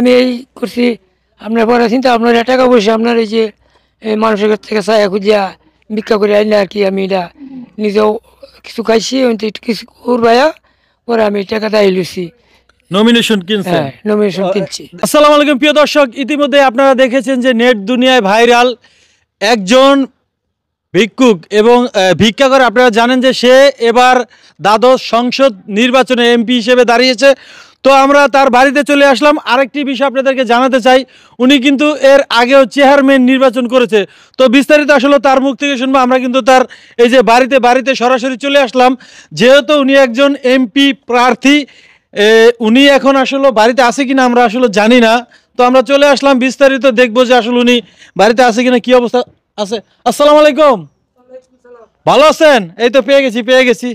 আমি এই করছি আপনার পরে চিন্তা আপনার টাকা বসে আপনার এই যে মানুষের কাছ থেকে ছায়া খুঁজিয়া ভিক্ষা করে আইলে আর কি আমি এটা নিজেও কিছু খাইছি কিছু করবায়া পরে আমি টাকাটা আইলুছি নমিনেশন কিনছেন নমিনেশন হ্যাঁ, কিনছি আসসালামু আলাইকুম প্রিয় দর্শক ইতিমধ্যে আপনারা দেখেছেন যে নেট দুনিয়ায় ভাইরাল একজন ভিক্ষুক এবং ভিক্ষা করে আপনারা জানেন যে সে এবার দ্বাদশ সংসদ নির্বাচনে এমপি হিসেবে দাঁড়িয়েছে তো আমরা তার বাড়িতে চলে আসলাম আরেকটি বিষয় আপনাদেরকে জানাতে চাই উনি কিন্তু এর আগেও চেয়ারম্যান নির্বাচন করেছে তো বিস্তারিত আসলে তার মুখ থেকে শুনবো আমরা কিন্তু তার এই যে বাড়িতে বাড়িতে সরাসরি চলে আসলাম যেহেতু উনি একজন এমপি প্রার্থী উনি এখন আসলে বাড়িতে আছে কিনা আমরা আসলে জানি না তো আমরা চলে আসলাম বিস্তারিত দেখবো যে আসলে উনি বাড়িতে আছে কিনা কি অবস্থা আছে আসসালামু আলাইকুম ভালো আছেন এই তো পেয়ে গেছি পেয়ে গেছি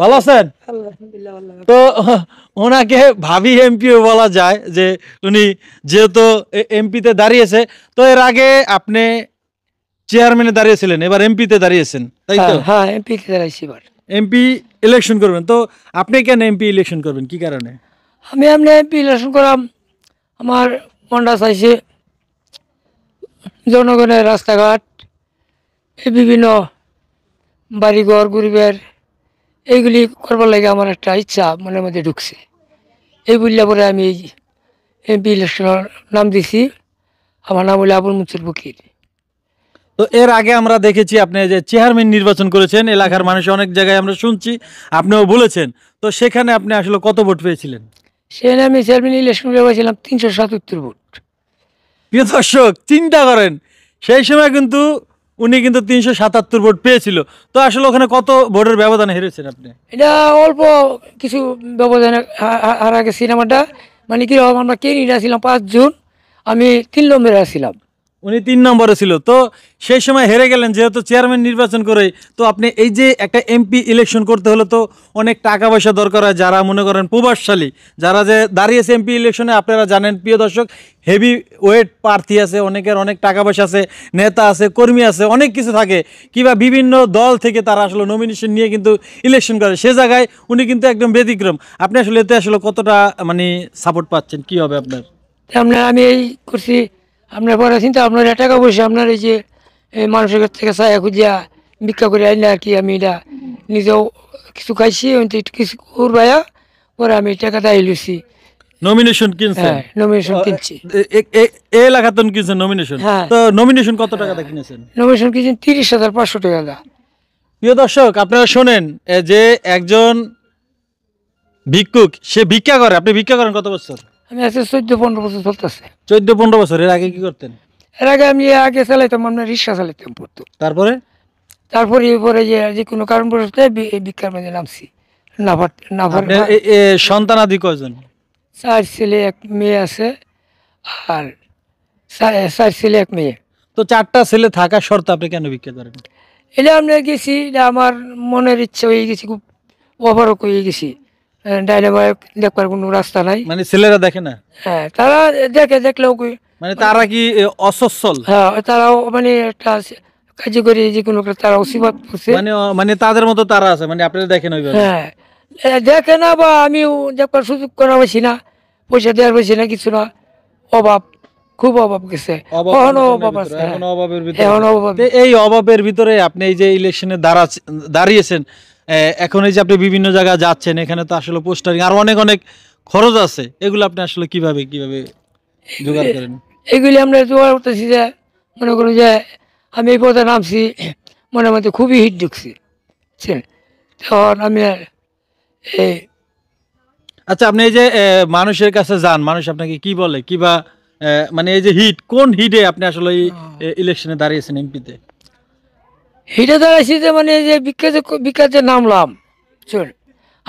ভালো আছেন তো ওনাকে ভাবি এমপি বলা যায় যে উনি যেহেতু এমপিতে দাঁড়িয়েছে তো এর আগে আপনি চেয়ারম্যানে দাঁড়িয়েছিলেন এবার এমপিতে দাঁড়িয়েছেন তাই তো হ্যাঁ এমপিতে এমপি ইলেকশন করবেন তো আপনি কেন এমপি ইলেকশন করবেন কি কারণে আমি এমনি এমপি ইলেকশন করাম আমার মনটা চাইছে জনগণের রাস্তাঘাট বিভিন্ন বাড়িঘর গরিবের এইগুলি করবার লাগে আমার একটা ইচ্ছা মনের মধ্যে ঢুকছে এই বললে পরে আমি এই এমপি ইলেকশনের নাম দিছি আমার নাম হলো আবুল মুচুর বকির তো এর আগে আমরা দেখেছি আপনি যে চেয়ারম্যান নির্বাচন করেছেন এলাকার মানুষ অনেক জায়গায় আমরা শুনছি আপনিও বলেছেন তো সেখানে আপনি আসলে কত ভোট পেয়েছিলেন সেখানে আমি চেয়ারম্যান ইলেকশন পেয়েছিলাম তিনশো সাতাত্তর ভোট প্রিয় দর্শক চিন্তা করেন সেই সময় কিন্তু উনি কিন্তু তিনশো সাতাত্তর ভোট পেয়েছিল তো আসলে ওখানে কত ভোটের ব্যবধানে হেরেছেন আপনি এটা অল্প কিছু ব্যবধানে হারা গেছি আমারটা মানে কি আমরা কে নিয়ে পাঁচ জুন আমি তিন নম্বরে আসছিলাম উনি তিন নম্বরে ছিল তো সেই সময় হেরে গেলেন যেহেতু চেয়ারম্যান নির্বাচন করে তো আপনি এই যে একটা এমপি ইলেকশন করতে হলে তো অনেক টাকা পয়সা দরকার হয় যারা মনে করেন প্রভাবশালী যারা যে দাঁড়িয়েছে এমপি ইলেকশনে আপনারা জানেন প্রিয় দর্শক হেভি ওয়েট প্রার্থী আছে অনেকের অনেক টাকা পয়সা আছে নেতা আছে কর্মী আছে অনেক কিছু থাকে কিংবা বিভিন্ন দল থেকে তারা আসলে নমিনেশন নিয়ে কিন্তু ইলেকশন করে সে জায়গায় উনি কিন্তু একদম ব্যতিক্রম আপনি আসলে এতে আসলে কতটা মানে সাপোর্ট পাচ্ছেন কি হবে আপনার আমি এই করছি আপনার পরে চিন্তা আপনার টাকা পয়সা আপনার এই যে মানুষের কাছ থেকে ছায়া খুঁজিয়া ভিক্ষা করে আই না কি আমি এটা নিজেও কিছু খাইছি কিছু করবায়া পরে আমি টাকা দায় লুছি কিনছি নমিনেশন হ্যাঁ। তো নমিনেশন কত টাকা নমিনেশন কিনছেন তিরিশ হাজার পাঁচশো টাকা প্রিয় দর্শক আপনারা শোনেন যে একজন ভিক্ষুক সে ভিক্ষা করে আপনি ভিক্ষা করেন কত বছর আমি আছি চোদ্দ পনেরো বছর চলতেছে চোদ্দ পনেরো বছর এর আগে কি করতেন এর আগে আমি আগে চালাইতাম আমরা মানে রিক্সা চালাইতাম পড়তো তারপরে তারপরে এরপরে যে যে কোনো কারণ বসতে বিক্ষার মাঝে নামছি নাফার নাফার আদি কয়জন চার ছেলে এক মেয়ে আছে আর চার ছেলে এক মেয়ে তো চারটা ছেলে থাকা শর্ত আপনি কেন বিক্রি করেন এটা আমরা গেছি এটা আমার মনের ইচ্ছা হয়ে গেছি খুব অভারক হয়ে গেছি ডাইনে দেখবার কোনো রাস্তা নাই মানে ছেলেরা দেখে না হ্যাঁ তারা দেখে দেখলেও মানে তারা কি অসচ্ছল হ্যাঁ তারাও মানে একটা যে কোনো তারা করছে মানে মানে তাদের মতো তারা আছে মানে আপনারা দেখেন হ্যাঁ দেখে না বা আমিও দেখবার সুযোগ করা বেশি না পয়সা দেওয়ার বেশি না কিছু না অভাব খুব অভাব গেছে এখনো অভাব আছে হ্যাঁ। অভাবের ভিতরে এই অভাবের ভিতরে আপনি এই যে ইলেকশনে দাঁড়া দাঁড়িয়েছেন এখন এই যে আপনি বিভিন্ন জায়গায় যাচ্ছেন এখানে তো আসলে পোস্টারিং আর অনেক অনেক খরচ আছে এগুলো আপনি আসলে কিভাবে কিভাবে জোগাড় করেন এগুলি আমরা জোগাড় করতেছি যে মনে করুন যে আমি এই পথে নামছি মনে মধ্যে খুবই হিট ঢুকছি তখন আমি এই আচ্ছা আপনি এই যে মানুষের কাছে যান মানুষ আপনাকে কি বলে কিবা মানে এই যে হিট কোন হিটে আপনি আসলে ইলেকশনে দাঁড়িয়েছেন এমপিতে হেঁটে দাঁড়াইছি যে মানে যে বিখ্যাত বিখ্যাত নামলাম চল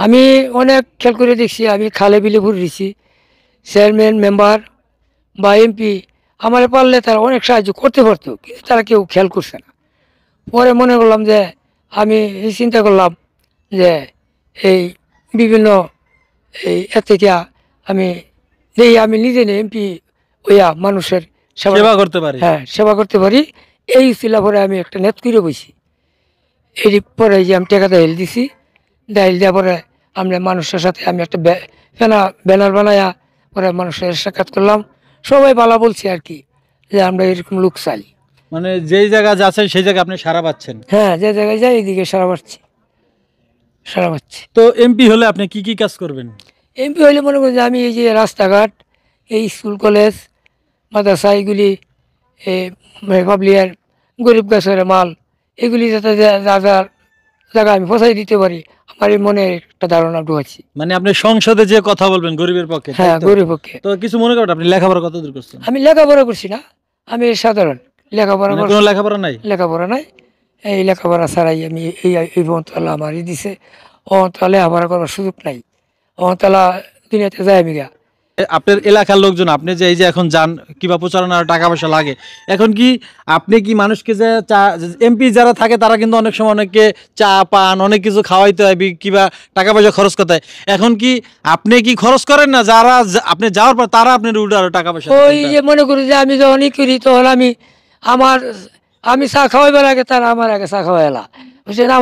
আমি অনেক খেল করে দেখছি আমি খালে বিলে ঘুরেছি চেয়ারম্যান মেম্বার বা এমপি আমার পারলে তারা অনেক সাহায্য করতে পারতো কিন্তু তারা কেউ খেয়াল করছে না পরে মনে করলাম যে আমি চিন্তা করলাম যে এই বিভিন্ন এই এর আমি এই আমি নিজে এমপি ওইয়া মানুষের সেবা করতে পারি হ্যাঁ সেবা করতে পারি এই ছিলা পরে আমি একটা নেট করে বসি এর পরে যে আমি টেকা দাইল দিছি দাইল দেওয়ার পরে আমরা মানুষের সাথে আমি একটা ব্যানা ব্যানার বানায়া পরে মানুষের সাক্ষাৎ করলাম সবাই বালা বলছি আর কি যে আমরা এরকম লোক চাই মানে যেই জায়গা যাচ্ছেন সেই জায়গায় আপনি সারা পাচ্ছেন হ্যাঁ যে জায়গায় যাই এইদিকে সারা পাচ্ছি সারা পাচ্ছি তো এমপি হলে আপনি কি কি কাজ করবেন এমপি হলে মনে করি যে আমি এই যে রাস্তাঘাট এই স্কুল কলেজ মাদ্রাসা এইগুলি এই মেঘাবলিয়ার মানে গরিব গাছের মাল এগুলি যাতে যা যা জায়গা আমি পৌঁছাই দিতে পারি আমার এই মনে একটা ধারণা ঢুকাচ্ছি মানে আপনি সংসদে যে কথা বলবেন গরিবের পক্ষে হ্যাঁ গরিবের পক্ষে তো কিছু মনে করেন আপনি লেখাপড়া কত দূর করছেন আমি লেখাপড়া করছি না আমি সাধারণ লেখাপড়া মানে কোনো লেখাপড়া নাই লেখাপড়া নাই এই লেখাপড়া ছাড়াই আমি এই এই বনতলা আমারই দিছে ও তাহলে আমার করার সুযোগ নাই ও তালা যায় আমি গা আপনার এলাকার লোকজন আপনি যে এই যে এখন যান কিবা প্রচারণার টাকা পয়সা লাগে এখন কি আপনি কি মানুষকে যে চা এমপি যারা থাকে তারা কিন্তু অনেক সময় অনেককে চা পান অনেক কিছু খাওয়াইতে হয় কিবা টাকা পয়সা খরচ করতে হয় এখন কি আপনি কি খরচ করেন না যারা আপনি যাওয়ার পর তারা আপনার উল্টো আরো টাকা পয়সা ওই যে মনে করি যে আমি যখনই করি তখন আমি আমার আমি চা খাওয়াইবার আগে তারা আমার আগে চা খাওয়াইলা হ্যাঁ।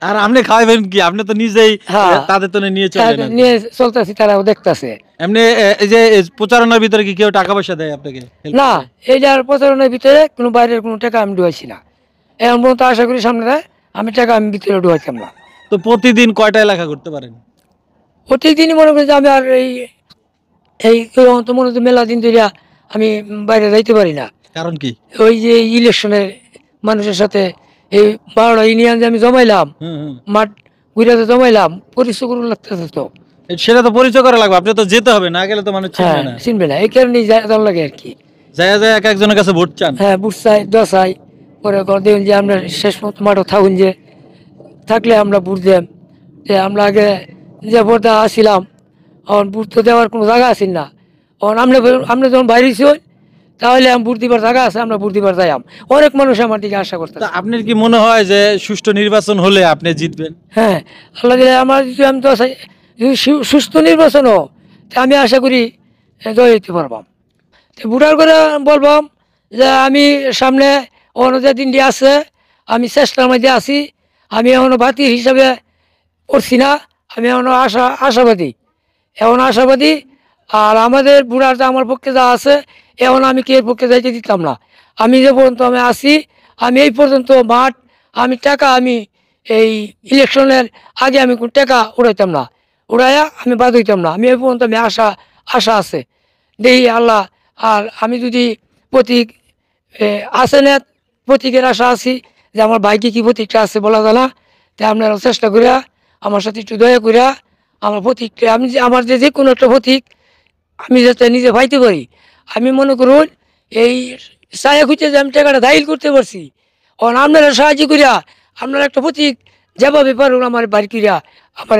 প্রতিদিন কয়টা এলাকা করতে পারেন প্রতিদিনই মনে করি যে আমি আর এই এই তো মনে হচ্ছে মেলা দিন ধরিয়া আমি বাইরে যাইতে পারি না কারণ কি ওই যে ইলেকশনের মানুষের সাথে এই বারোটা ইউনিয়ন যে আমি জমাইলাম মাঠ ঘুরে জমাইলাম পরিচয় করুন লাগতেছে তো সেটা তো পরিচয় করা লাগবে আপনি তো যেতে হবে না গেলে তো মানুষ চিনবে হ্যাঁ, না এই কারণে যাওয়া লাগে আর কি যায় যায় এক একজনের কাছে ভোট চান হ্যাঁ ভোট চাই দশ চাই পরে দিন যে আমরা শেষ মতো মাঠে থাকুন যে থাকলে আমরা ভোট দেন যে আমরা আগে যে ভোট আসছিলাম এখন ভোট তো দেওয়ার কোনো জায়গা আসেন না এখন আমরা আমরা যখন বাইরে ছিল তাহলে আমি বুদ্ধিবার দিবার জায়গা আছে আমরা ভোট দিবার যাই অনেক মানুষ আমার দিকে আশা করতে আপনার কি মনে হয় যে সুষ্ঠু নির্বাচন হলে আপনি জিতবেন হ্যাঁ আল্লাহ দিলে আমার আমি তো সুস্থ নির্বাচন হোক আমি আশা করি জয় হইতে পারবাম বুড়ার করে বলবাম যে আমি সামনে অনজা দিন দিয়ে আছে আমি চেষ্টার মধ্যে আছি আমি এখনও বাতি হিসাবে করছি না আমি এখন আশা আশাবাদী এখন আশাবাদী আর আমাদের বুড়ার আমার পক্ষে যা আছে এখন আমি কে এর পক্ষে যাইতে দিতাম না আমি যে পর্যন্ত আমি আসি আমি এই পর্যন্ত মাঠ আমি টাকা আমি এই ইলেকশনের আগে আমি কোনো টাকা উড়াইতাম না উড়াইয়া আমি বাদ হইতাম না আমি এই পর্যন্ত আমি আশা আশা আছে দেই আল্লাহ আর আমি যদি প্রতীক আছে না প্রতীকের আশা আছি যে আমার ভাইকে কী প্রতীকটা আছে বলা যায় না তাই আপনারা চেষ্টা করিয়া আমার সাথে একটু দয়া করিয়া আমার প্রতীকটা আমি যে আমার যে যে কোনো একটা প্রতীক আমি যাতে নিজে ভাইতে পারি আমি মনে করুন এই চায়া খুঁজে যে আমি টাকাটা দায়িল করতে পারছি অন আপনারা সাহায্য করিয়া আপনারা একটা প্রতীক ব্যাপার পারুন আমার বাড়ি করিয়া আমার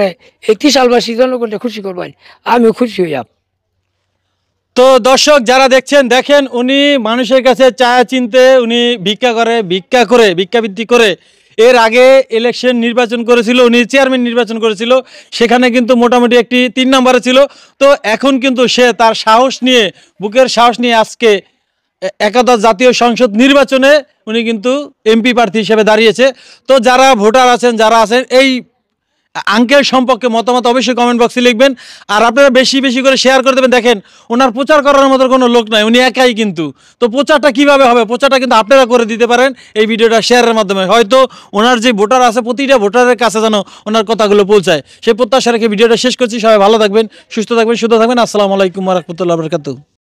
এই ত্রিশালবাসী জনগণটা খুশি করবেন আমিও খুশি হইয়া তো দর্শক যারা দেখছেন দেখেন উনি মানুষের কাছে চায়া চিনতে উনি ভিক্ষা করে ভিক্ষা করে ভিক্ষাবৃত্তি করে এর আগে ইলেকশন নির্বাচন করেছিল উনি চেয়ারম্যান নির্বাচন করেছিল সেখানে কিন্তু মোটামুটি একটি তিন নম্বরে ছিল তো এখন কিন্তু সে তার সাহস নিয়ে বুকের সাহস নিয়ে আজকে একাদশ জাতীয় সংসদ নির্বাচনে উনি কিন্তু এমপি প্রার্থী হিসেবে দাঁড়িয়েছে তো যারা ভোটার আছেন যারা আছেন এই আঙ্কেল সম্পর্কে মতামত অবশ্যই কমেন্ট বক্সে লিখবেন আর আপনারা বেশি বেশি করে শেয়ার করে দেবেন দেখেন ওনার প্রচার করার মতো কোনো লোক নাই উনি একাই কিন্তু তো প্রচারটা কিভাবে হবে প্রচারটা কিন্তু আপনারা করে দিতে পারেন এই ভিডিওটা শেয়ারের মাধ্যমে হয়তো ওনার যে ভোটার আছে প্রতিটা ভোটারের কাছে যেন ওনার কথাগুলো পৌঁছায় সেই প্রত্যাশা রেখে ভিডিওটা শেষ করছি সবাই ভালো থাকবেন সুস্থ থাকবেন সুস্থ থাকবেন আসসালামু আলাইকুম রহমতুল্লাহ বরকাতু